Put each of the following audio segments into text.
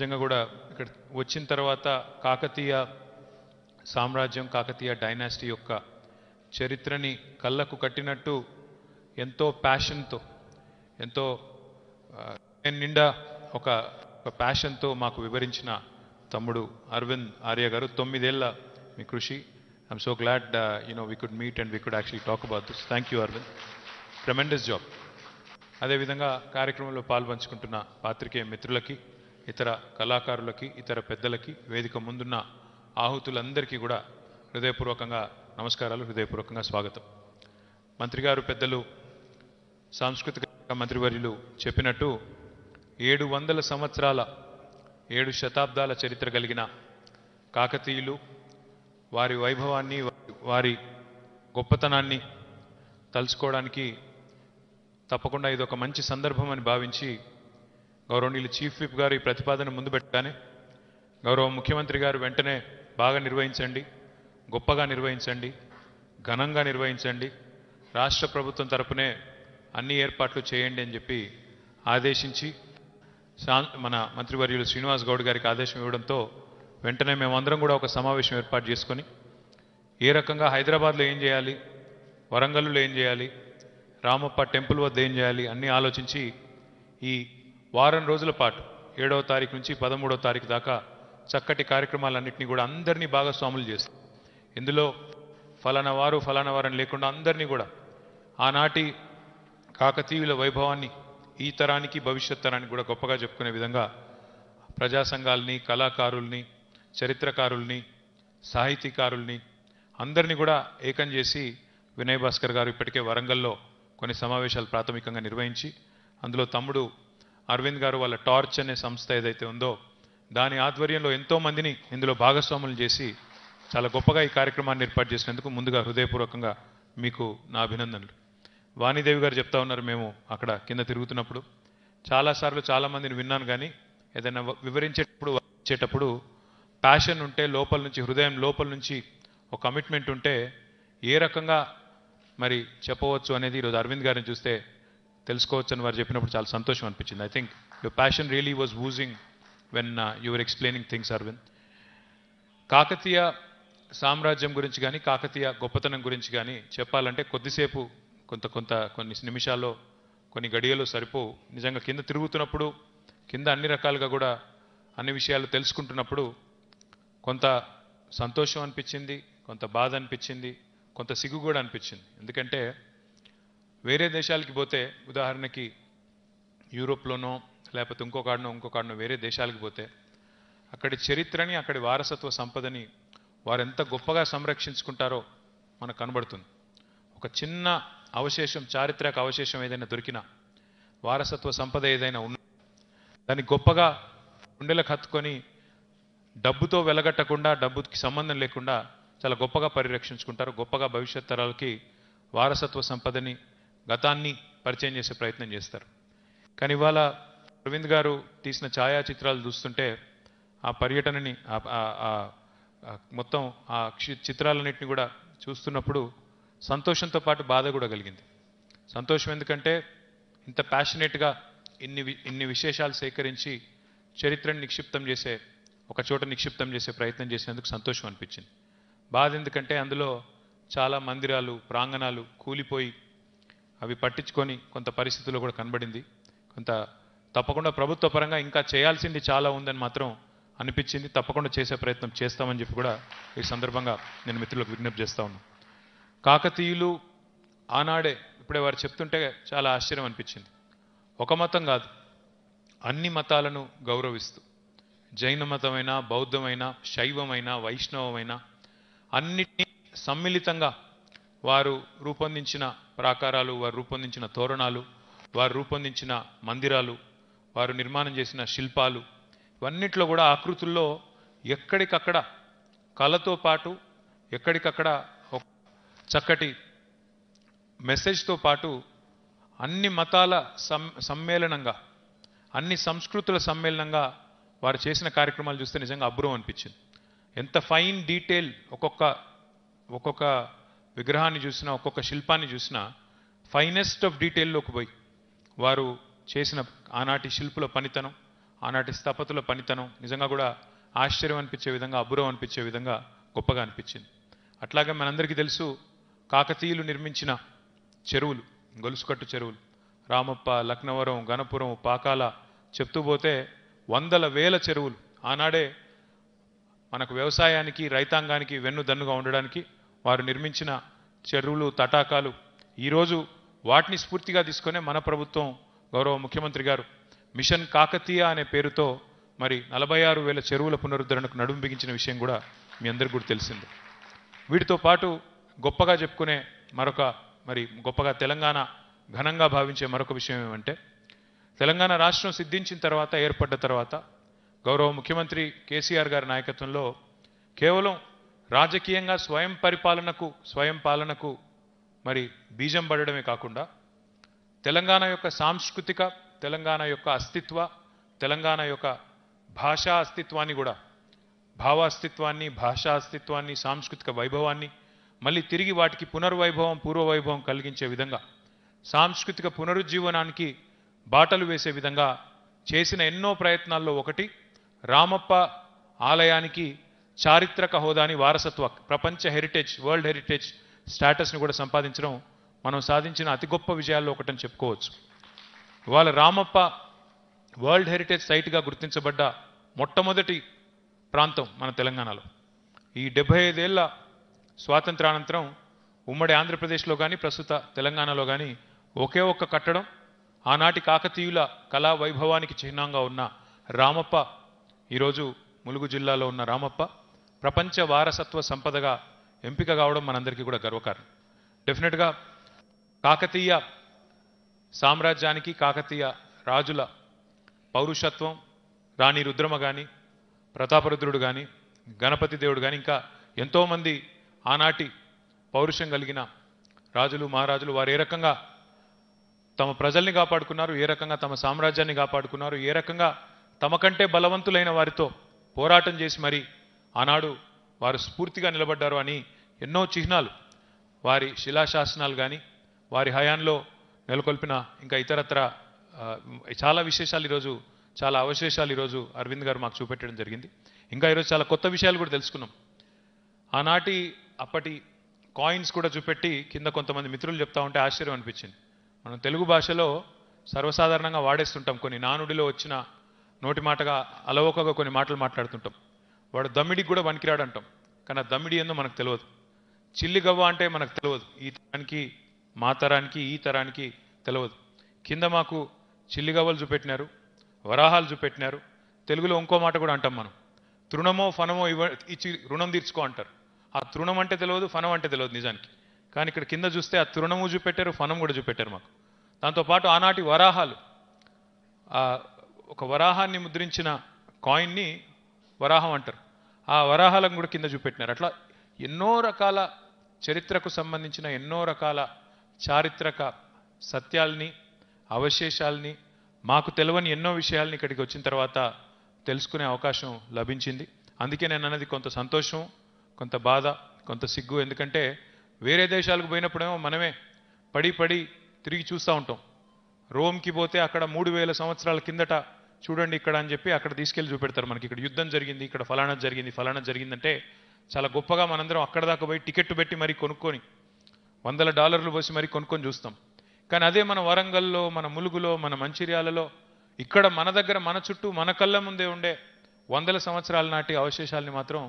నిజంగా కూడా ఇక్కడ వచ్చిన తర్వాత కాకతీయ సామ్రాజ్యం కాకతీయ డైనాసిటీ యొక్క చరిత్రని కళ్ళకు కట్టినట్టు ఎంతో ప్యాషన్తో ఎంతో నిండా ఒక ప్యాషన్తో మాకు వివరించిన తమ్ముడు అరవింద్ ఆర్య గారు తొమ్మిదేళ్ళ మీ కృషి I'm so glad you know we could meet and we could actually talk about this thank you Arvind tremendous job అదేవిధంగా కార్యక్రమంలో పాల్పంచుకుంటున్న పాత్రికేయ మిత్రులకి ఇతర కళాకారులకి ఇతర పెద్దలకి వేదిక ముందున్న ఆహుతులందరికీ కూడా హృదయపూర్వకంగా నమస్కారాలు హృదయపూర్వకంగా స్వాగతం మంత్రి గారు పెద్దలు సాంస్కృతిక మంత్రివర్యులు చెప్పినట్టు ఏడు వందల సంవత్సరాల ఏడు శతాబ్దాల చరిత్ర కలిగిన కాకతీయులు వారి వైభవాన్ని వారి గొప్పతనాన్ని తలుచుకోవడానికి తప్పకుండా ఇదొక మంచి సందర్భం అని భావించి గౌరవనీయులు చీఫ్ విప్ గారు ఈ ప్రతిపాదన ముందు పెట్టగానే గౌరవ ముఖ్యమంత్రి గారు వెంటనే బాగా నిర్వహించండి గొప్పగా నిర్వహించండి ఘనంగా నిర్వహించండి రాష్ట్ర ప్రభుత్వం తరపునే అన్ని ఏర్పాట్లు చేయండి అని చెప్పి ఆదేశించి మన మంత్రివర్యులు శ్రీనివాస్ గౌడ్ గారికి ఆదేశం ఇవ్వడంతో వెంటనే మేమందరం కూడా ఒక సమావేశం ఏర్పాటు చేసుకొని ఏ రకంగా హైదరాబాద్లో ఏం చేయాలి వరంగల్లో ఏం చేయాలి రామప్ప టెంపుల్ వద్ద ఏం చేయాలి అన్నీ ఆలోచించి ఈ వారం రోజుల పాటు ఏడవ తారీఖు నుంచి పదమూడవ తారీఖు దాకా చక్కటి కార్యక్రమాలన్నింటినీ కూడా అందరినీ భాగస్వాములు చేస్తారు ఇందులో ఫలానా వారు ఫలానా వారని లేకుండా అందరినీ కూడా ఆనాటి కాకతీయుల వైభవాన్ని ఈ తరానికి భవిష్యత్ తరానికి కూడా గొప్పగా చెప్పుకునే విధంగా ప్రజా సంఘాలని కళాకారుల్ని చరిత్రకారుల్ని సాహితీకారుల్ని అందరినీ కూడా ఏకం చేసి వినయ్ భాస్కర్ గారు ఇప్పటికే వరంగల్లో కొన్ని సమావేశాలు ప్రాథమికంగా నిర్వహించి అందులో తమ్ముడు అరవింద్ గారు వాళ్ళ టార్చ్ అనే సంస్థ ఏదైతే ఉందో దాని ఆధ్వర్యంలో ఎంతో మందిని ఇందులో భాగస్వాములు చేసి చాలా గొప్పగా ఈ కార్యక్రమాన్ని ఏర్పాటు చేసినందుకు ముందుగా హృదయపూర్వకంగా మీకు నా అభినందనలు వాణిదేవి గారు చెప్తా ఉన్నారు మేము అక్కడ కింద తిరుగుతున్నప్పుడు చాలాసార్లు చాలామందిని విన్నాను కానీ ఏదైనా వివరించేటప్పుడు వచ్చేటప్పుడు ప్యాషన్ ఉంటే లోపల నుంచి హృదయం లోపల నుంచి ఒక కమిట్మెంట్ ఉంటే ఏ రకంగా మరి చెప్పవచ్చు అనేది ఈరోజు అరవింద్ గారిని చూస్తే తెలుసుకోవచ్చు అని వారు చెప్పినప్పుడు చాలా సంతోషం అనిపించింది I think your passion really was oozing when your explaining things Arvind Kakatiya సామ్రాజ్యం గురించి కానీ కాకతీయ గొప్పతనం గురించి కానీ చెప్పాలంటే కొద్దిసేపు కొంత కొంత కొన్ని నిమిషాల్లో కొన్ని గడియలు సరిపోవు నిజంగా కింద తిరుగుతున్నప్పుడు కింద అన్ని రకాలుగా కూడా అన్ని విషయాలు తెలుసుకుంటున్నప్పుడు కొంత సంతోషం అనిపించింది కొంత బాధ అనిపించింది కొంత సిగ్గు కూడా అనిపించింది ఎందుకంటే వేరే దేశాలకి పోతే ఉదాహరణకి యూరోప్లోనో లేకపోతే ఇంకో కాడనో వేరే దేశాలకి పోతే అక్కడి చరిత్రని అక్కడి వారసత్వ సంపదని వారు ఎంత గొప్పగా సంరక్షించుకుంటారో మనకు కనబడుతుంది ఒక చిన్న అవశేషం చారిత్రక అవశేషం ఏదైనా దొరికినా వారసత్వ సంపద ఏదైనా ఉన్న దాన్ని గొప్పగా గుండెలకు హత్తుకొని డబ్బుతో వెలగట్టకుండా డబ్బుకి సంబంధం లేకుండా చాలా గొప్పగా పరిరక్షించుకుంటారు గొప్పగా భవిష్యత్ తరాలకి వారసత్వ సంపదని గతాన్ని పరిచయం చేసే ప్రయత్నం చేస్తారు కానీ ఇవాళ అరవింద్ గారు తీసిన ఛాయాచిత్రాలు చూస్తుంటే ఆ పర్యటనని మొత్తం ఆ చిత్రాలన్నింటినీ కూడా చూస్తున్నప్పుడు సంతోషంతో పాటు బాధ కూడా కలిగింది సంతోషం ఎందుకంటే ఇంత ప్యాషనేట్గా ఇన్ని ఇన్ని విశేషాలు సేకరించి చరిత్రను నిక్షిప్తం చేసే ఒక చోట నిక్షిప్తం చేసే ప్రయత్నం చేసినందుకు సంతోషం అనిపించింది బాధ ఎందుకంటే అందులో చాలా మందిరాలు ప్రాంగణాలు కూలిపోయి అవి పట్టించుకొని కొంత పరిస్థితుల్లో కూడా కనబడింది కొంత తప్పకుండా ప్రభుత్వ పరంగా ఇంకా చేయాల్సింది చాలా ఉందని మాత్రం అనిపించింది తప్పకుండా చేసే ప్రయత్నం చేస్తామని చెప్పి కూడా ఈ సందర్భంగా నేను మిత్రులకు విజ్ఞప్తి చేస్తా ఉన్నా కాకతీయులు ఆనాడే ఇప్పుడే వారు చెప్తుంటే చాలా ఆశ్చర్యం అనిపించింది ఒక మతం కాదు అన్ని మతాలను గౌరవిస్తూ జైన మతమైనా బౌద్ధమైనా శైవమైనా వైష్ణవమైనా అన్నిటినీ సమ్మిళితంగా వారు రూపొందించిన ప్రాకారాలు వారు రూపొందించిన తోరణాలు వారు రూపొందించిన మందిరాలు వారు నిర్మాణం చేసిన శిల్పాలు ఇవన్నిట్లో కూడా ఆకృతుల్లో ఎక్కడికక్కడ కళతో పాటు ఎక్కడికక్కడ చక్కటి మెసేజ్తో పాటు అన్ని మతాల సమ్మేళనంగా అన్ని సంస్కృతుల సమ్మేళనంగా వారు చేసిన కార్యక్రమాలు చూస్తే నిజంగా అబ్రూవ్ అనిపించింది ఎంత ఫైన్ డీటెయిల్ ఒక్కొక్క ఒక్కొక్క విగ్రహాన్ని చూసినా ఒక్కొక్క శిల్పాన్ని చూసినా ఫైనెస్ట్ ఆఫ్ డీటెయిల్లోకి పోయి వారు చేసిన ఆనాటి శిల్పుల పనితనం ఆనాటి స్థపతుల పనితనం నిజంగా కూడా ఆశ్చర్యం అనిపించే విధంగా అబురం అనిపించే విధంగా గొప్పగా అనిపించింది అట్లాగే మనందరికీ తెలుసు కాకతీయులు నిర్మించిన చెరువులు గొలుసుకట్టు చెరువులు రామప్ప లక్నవరం గణపురం పాకాల చెప్తూ పోతే వందల వేల చెరువులు ఆనాడే మనకు వ్యవసాయానికి రైతాంగానికి వెన్నుదన్నుగా ఉండడానికి వారు నిర్మించిన చెరువులు తటాకాలు ఈరోజు వాటిని స్ఫూర్తిగా తీసుకునే మన ప్రభుత్వం గౌరవ ముఖ్యమంత్రి గారు మిషన్ కాకతీయ అనే పేరుతో మరి నలభై ఆరు వేల చెరువుల పునరుద్ధరణకు నడుము బిగించిన విషయం కూడా మీ అందరికీ కూడా తెలిసింది వీటితో పాటు గొప్పగా చెప్పుకునే మరొక మరి గొప్పగా తెలంగాణ ఘనంగా భావించే మరొక విషయం ఏమంటే తెలంగాణ రాష్ట్రం సిద్ధించిన తర్వాత ఏర్పడ్డ తర్వాత గౌరవ ముఖ్యమంత్రి కేసీఆర్ గారి నాయకత్వంలో కేవలం రాజకీయంగా స్వయం పరిపాలనకు స్వయం పాలనకు మరి బీజం పడడమే కాకుండా తెలంగాణ యొక్క సాంస్కృతిక తెలంగాణ యొక్క అస్తిత్వ తెలంగాణ యొక్క భాషా అస్తిత్వాన్ని కూడా భావాస్తిత్వాన్ని భాషా అస్తిత్వాన్ని సాంస్కృతిక వైభవాన్ని మళ్ళీ తిరిగి వాటికి పునర్వైభవం పూర్వవైభవం కలిగించే విధంగా సాంస్కృతిక పునరుజ్జీవనానికి బాటలు వేసే విధంగా చేసిన ఎన్నో ప్రయత్నాల్లో ఒకటి రామప్ప ఆలయానికి చారిత్రక హోదాని వారసత్వ ప్రపంచ హెరిటేజ్ వరల్డ్ హెరిటేజ్ స్టాటస్ని కూడా సంపాదించడం మనం సాధించిన అతి గొప్ప విజయాల్లో ఒకటని చెప్పుకోవచ్చు ఇవాళ రామప్ప వరల్డ్ హెరిటేజ్ సైట్గా గుర్తించబడ్డ మొట్టమొదటి ప్రాంతం మన తెలంగాణలో ఈ డెబ్బై ఐదేళ్ల స్వాతంత్రానంతరం ఉమ్మడి ఆంధ్రప్రదేశ్లో కానీ ప్రస్తుత తెలంగాణలో కానీ ఒకే ఒక్క కట్టడం ఆనాటి కాకతీయుల కళా వైభవానికి చిహ్నంగా ఉన్న రామప్ప ఈరోజు ములుగు జిల్లాలో ఉన్న రామప్ప ప్రపంచ వారసత్వ సంపదగా ఎంపిక కావడం మనందరికీ కూడా గర్వకారణం డెఫినెట్గా కాకతీయ సామ్రాజ్యానికి కాకతీయ రాజుల పౌరుషత్వం రాణి రుద్రమ కానీ ప్రతాపరుద్రుడు కానీ గణపతి దేవుడు కానీ ఇంకా ఎంతోమంది ఆనాటి పౌరుషం కలిగిన రాజులు మహారాజులు వారు ఏ రకంగా తమ ప్రజల్ని కాపాడుకున్నారు ఏ రకంగా తమ సామ్రాజ్యాన్ని కాపాడుకున్నారు ఏ రకంగా తమకంటే బలవంతులైన వారితో పోరాటం చేసి మరీ ఆనాడు వారు స్ఫూర్తిగా నిలబడ్డారు అని ఎన్నో చిహ్నాలు వారి శిలాశాసనాలు కానీ వారి హయాంలో నెలకొల్పిన ఇంకా ఇతరత్ర చాలా విశేషాలు ఈరోజు చాలా అవశేషాలు ఈరోజు అరవింద్ గారు మాకు చూపెట్టడం జరిగింది ఇంకా ఈరోజు చాలా కొత్త విషయాలు కూడా తెలుసుకున్నాం ఆనాటి అప్పటి కాయిన్స్ కూడా చూపెట్టి కింద కొంతమంది మిత్రులు చెప్తా ఉంటే ఆశ్చర్యం అనిపించింది మనం తెలుగు భాషలో సర్వసాధారణంగా వాడేస్తుంటాం కొన్ని నానుడిలో వచ్చిన నోటి మాటగా అలవోకగా కొన్ని మాటలు మాట్లాడుతుంటాం వాడు దమ్మిడికి కూడా పనికిరాడు అంటాం కానీ ఆ దమ్మిడి ఏందో మనకు తెలియదు చిల్లిగవ్వ అంటే మనకు తెలియదు ఈ తరానికి మా తరానికి ఈ తరానికి తెలియదు కింద మాకు చిల్లిగవ్వలు చూపెట్టినారు వరాహాలు చూపెట్టినారు తెలుగులో ఇంకో మాట కూడా అంటాం మనం తృణమో ఫనమో ఇవ్వ ఇచ్చి రుణం తీర్చుకో అంటారు ఆ తృణం అంటే తెలియదు ఫనం అంటే తెలియదు నిజానికి కానీ ఇక్కడ కింద చూస్తే ఆ తృణము చూపెట్టారు ఫనం కూడా చూపెట్టారు మాకు దాంతోపాటు ఆనాటి వరాహాలు ఒక వరాహాన్ని ముద్రించిన కాయిన్ని వరాహం అంటారు ఆ వరాహాలను కూడా కింద చూపెట్టినారు అట్లా ఎన్నో రకాల చరిత్రకు సంబంధించిన ఎన్నో రకాల చారిత్రక సత్యాల్ని అవశేషాల్ని మాకు తెలియని ఎన్నో విషయాల్ని ఇక్కడికి వచ్చిన తర్వాత తెలుసుకునే అవకాశం లభించింది అందుకే నేను అన్నది కొంత సంతోషం కొంత బాధ కొంత సిగ్గు ఎందుకంటే వేరే దేశాలకు పోయినప్పుడేమో మనమే పడి పడి తిరిగి చూస్తూ ఉంటాం రోమ్కి పోతే అక్కడ మూడు వేల సంవత్సరాల కిందట చూడండి ఇక్కడ అని చెప్పి అక్కడ తీసుకెళ్ళి చూపెడతారు మనకి ఇక్కడ యుద్ధం జరిగింది ఇక్కడ ఫలానా జరిగింది ఫలానా జరిగిందంటే చాలా గొప్పగా మనందరం అక్కడ దాకా పోయి టికెట్ పెట్టి మరి కొనుక్కొని వందల డాలర్లు పోసి మరీ కొనుక్కొని చూస్తాం కానీ అదే మన వరంగల్లో మన ములుగులో మన మంచిర్యాలలో ఇక్కడ మన దగ్గర మన చుట్టూ మన కళ్ళ ముందే ఉండే వందల సంవత్సరాల నాటి అవశేషాలని మాత్రం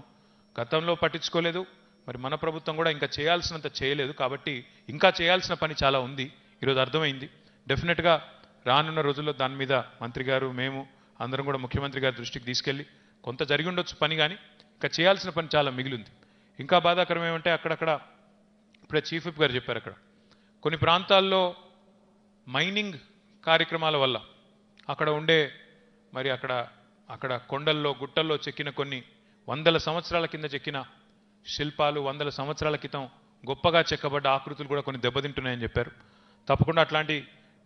గతంలో పట్టించుకోలేదు మరి మన ప్రభుత్వం కూడా ఇంకా చేయాల్సినంత చేయలేదు కాబట్టి ఇంకా చేయాల్సిన పని చాలా ఉంది ఈరోజు అర్థమైంది డెఫినెట్గా రానున్న రోజుల్లో దాని మీద మంత్రి గారు మేము అందరం కూడా ముఖ్యమంత్రి గారి దృష్టికి తీసుకెళ్ళి కొంత జరిగి ఉండొచ్చు పని కానీ ఇంకా చేయాల్సిన పని చాలా మిగిలింది ఇంకా బాధాకరం ఏమంటే అక్కడక్కడ ఇప్పుడే చీఫ్ విప్ గారు చెప్పారు అక్కడ కొన్ని ప్రాంతాల్లో మైనింగ్ కార్యక్రమాల వల్ల అక్కడ ఉండే మరి అక్కడ అక్కడ కొండల్లో గుట్టల్లో చెక్కిన కొన్ని వందల సంవత్సరాల కింద చెక్కిన శిల్పాలు వందల సంవత్సరాల క్రితం గొప్పగా చెక్కబడ్డ ఆకృతులు కూడా కొన్ని దెబ్బతింటున్నాయని చెప్పారు తప్పకుండా అట్లాంటి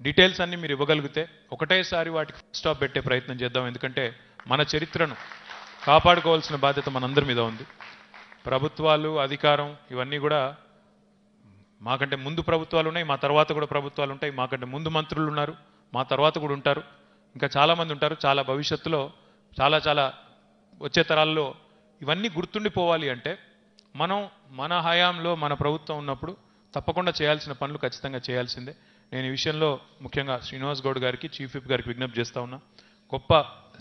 డీటెయిల్స్ అన్నీ మీరు ఇవ్వగలిగితే ఒకటేసారి వాటికి స్టాప్ పెట్టే ప్రయత్నం చేద్దాం ఎందుకంటే మన చరిత్రను కాపాడుకోవాల్సిన బాధ్యత మనందరి మీద ఉంది ప్రభుత్వాలు అధికారం ఇవన్నీ కూడా మాకంటే ముందు ప్రభుత్వాలు ఉన్నాయి మా తర్వాత కూడా ప్రభుత్వాలు ఉంటాయి మాకంటే ముందు మంత్రులు ఉన్నారు మా తర్వాత కూడా ఉంటారు ఇంకా చాలామంది ఉంటారు చాలా భవిష్యత్తులో చాలా చాలా వచ్చే తరాల్లో ఇవన్నీ గుర్తుండిపోవాలి అంటే మనం మన హయాంలో మన ప్రభుత్వం ఉన్నప్పుడు తప్పకుండా చేయాల్సిన పనులు ఖచ్చితంగా చేయాల్సిందే నేను ఈ విషయంలో ముఖ్యంగా శ్రీనివాస్ గౌడ్ గారికి చీఫ్ విప్ గారికి విజ్ఞప్తి చేస్తా ఉన్నా గొప్ప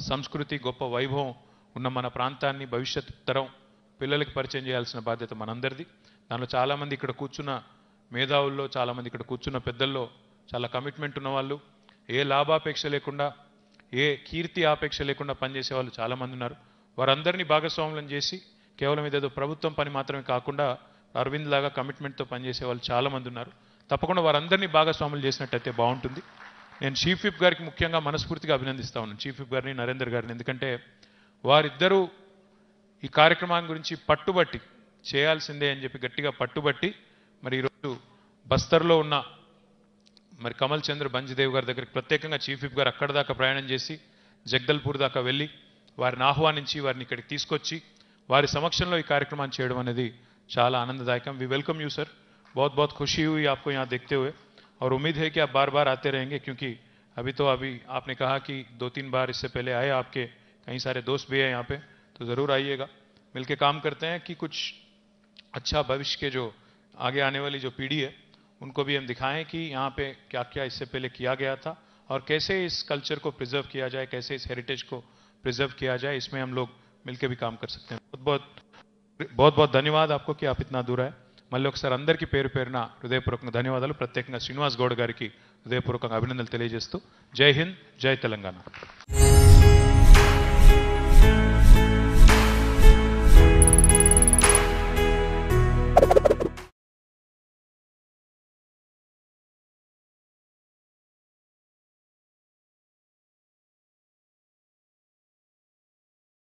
సంస్కృతి గొప్ప వైభవం ఉన్న మన ప్రాంతాన్ని భవిష్యత్ తరం పిల్లలకి పరిచయం చేయాల్సిన బాధ్యత మనందరిది దానిలో చాలామంది ఇక్కడ కూర్చున్న మేధావుల్లో చాలామంది ఇక్కడ కూర్చున్న పెద్దల్లో చాలా కమిట్మెంట్ ఉన్నవాళ్ళు ఏ లాభాపేక్ష లేకుండా ఏ కీర్తి ఆపేక్ష లేకుండా పనిచేసే వాళ్ళు చాలామంది ఉన్నారు వారందరినీ భాగస్వాములను చేసి కేవలం ఇదేదో ప్రభుత్వం పని మాత్రమే కాకుండా అరవింద్ లాగా కమిట్మెంట్తో పనిచేసే వాళ్ళు చాలామంది ఉన్నారు తప్పకుండా వారందరినీ భాగస్వాములు చేసినట్టయితే బాగుంటుంది నేను చీఫ్ విప్ గారికి ముఖ్యంగా మనస్ఫూర్తిగా అభినందిస్తా ఉన్నాను చీఫ్ విప్ గారిని నరేందర్ గారిని ఎందుకంటే వారిద్దరూ ఈ కార్యక్రమాన్ని గురించి పట్టుబట్టి చేయాల్సిందే అని చెప్పి గట్టిగా పట్టుబట్టి మరి ఈరోజు బస్తర్లో ఉన్న మరి కమల్ చంద్ర బంజిదేవ్ గారి దగ్గరికి ప్రత్యేకంగా చీఫ్ విప్ గారు అక్కడ దాకా ప్రయాణం చేసి జగ్దల్పూర్ దాకా వెళ్ళి వారిని ఆహ్వానించి వారిని ఇక్కడికి తీసుకొచ్చి వారి సమక్షంలో ఈ కార్యక్రమాన్ని చేయడం అనేది చాలా ఆనందదాయకం వి వెల్కమ్ యూ సార్ बहुत बहुत खुशी हुई आपको यहाँ देखते हुए और उम्मीद है कि आप बार बार आते रहेंगे क्योंकि अभी तो अभी आपने कहा कि दो तीन बार इससे पहले आए आपके कई सारे दोस्त भी हैं यहाँ पे तो ज़रूर आइएगा मिलके काम करते हैं कि कुछ अच्छा भविष्य के जो आगे आने वाली जो पीढ़ी है उनको भी हम दिखाएं कि यहाँ पे क्या क्या इससे पहले किया गया था और कैसे इस कल्चर को प्रिजर्व किया जाए कैसे इस हेरिटेज को प्रिजर्व किया जाए इसमें हम लोग मिलकर भी काम कर सकते हैं बहुत बहुत बहुत बहुत धन्यवाद आपको कि आप इतना दूर आए మళ్ళీ ఒకసారి అందరికీ పేరు పేరున హృదయపూర్వకంగా ధన్యవాదాలు ప్రత్యేకంగా శ్రీనివాస్ గౌడ్ గారికి హృదయపూర్వకంగా అభినందనలు తెలియజేస్తూ జై హింద్ జై తెలంగాణ